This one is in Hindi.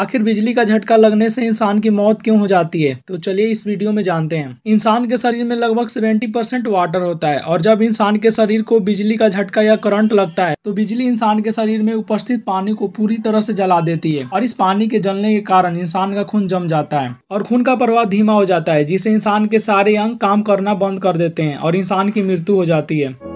आखिर बिजली का झटका लगने से इंसान की मौत क्यों हो जाती है तो चलिए इस वीडियो में जानते हैं इंसान के शरीर में लगभग 70 परसेंट वाटर होता है और जब इंसान के शरीर को बिजली का झटका या करंट लगता है तो बिजली इंसान के शरीर में उपस्थित पानी को पूरी तरह से जला देती है और इस पानी के जलने के कारण इंसान का खून जम जाता है और खून का प्रवाह धीमा हो जाता है जिसे इंसान के सारे अंग काम करना बंद कर देते हैं और इंसान की मृत्यु हो जाती है